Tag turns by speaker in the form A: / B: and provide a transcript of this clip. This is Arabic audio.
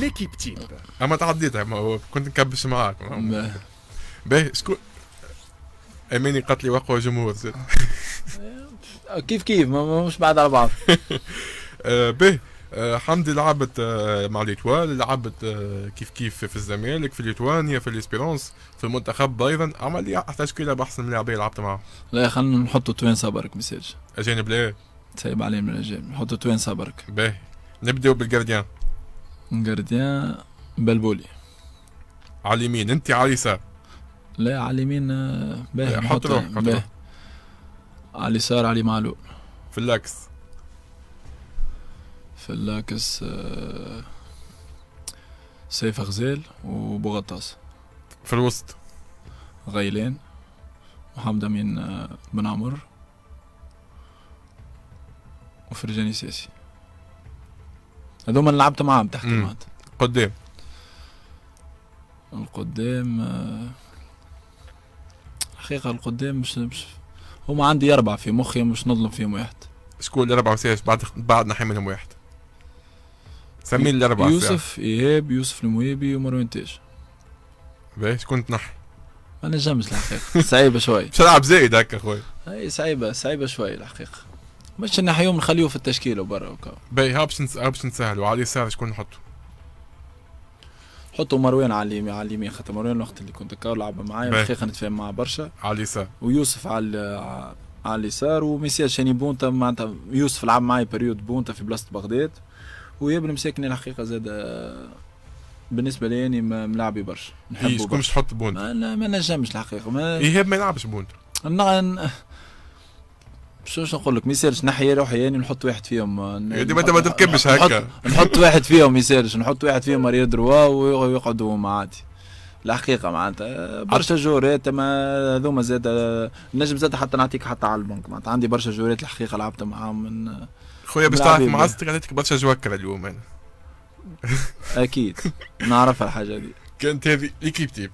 A: ليكيب تيب اما تعديتها كنت نكبس معاك باهي شكون اماني قتلي وقوى جمهور زاد آه، كيف كيف مش بعد على بعض آه، باهي آه، حمدي لعبت مع ليتوال لعبت كيف كيف في الزمالك في ليتوانيا في ليسبيرونس في المنتخب ايضا لي احتاج كلها باحسن من لعبه لعبت معاهم لا
B: خلينا نحطوا توانسه برك مساج اجانب لا سايب عليهم من الاجانب نحطوا توانسه برك باهي نبداو بالجارديان جارديان بلبولي على اليمين انت على اليسار لا على اليمين آه، باهي إيه، حط روحك باهي على اليسار علي معلول في اللاكس في اللاكس آه، سيف غزال وبوغطاس في الوسط غيلان محمد امين آه، بن عمر وفرجاني ساسي هذوما اللي لعبت معاهم تحت معناتها قدام القدام الحقيقة آه، القدام مش مش هما عندي أربعة في مخي مش نظلم فيهم واحد شكون الأربعة وسياش بعد نحي منهم واحد سمين الأربعة يوسف إيهاب يوسف المويبي ومروان تاج
A: باهي شكون تنحي؟
B: ما نجمش الحقيقة
A: صعيبة شوي باش زايد هكا خويا
B: اي صعيبة صعيبة شوي الحقيقة مش حيوم نخليه في التشكيله برا وكا
A: باهي اوبشن اوبشن سهل وعلى اليسار شكون نحطو؟
B: حطوا مروان على اليمين على اليمين خاطر مروان الوقت اللي كنت كاو لعب معايا الحقيقه نتفاهم معاه برشا على اليسار ويوسف على على اليسار وميسياج شاني بونتا معناتها يوسف لعب معايا بريود بونتا في بلاصه بغداد ويبن مساكني الحقيقه زاد بالنسبه لي اني ملاعبي برشا نحبه شكون تحط بونتا؟ ما, ما نجمش الحقيقه ما... ايهاب
A: ما يلعبش بونتا
B: باش نقول لك ما يسالش نحي روحي يعني نحط واحد فيهم آه، ديما انت ما تركبش هكا نحط واحد فيهم ما يسالش نحط واحد فيهم ارير دروا ويقعدوا هما عادي الحقيقه معناتها آه، برشا جورات ما هذوما زاد آه، نجم زاد حتى نعطيك حتى على البنك معناتها عندي برشا جورات الحقيقه لعبت معاهم من خويا باش تعرف معزتك عطيتك برشا جوكر اليوم انا اكيد نعرفها الحاجه دي كانت هذه ايكيب تيب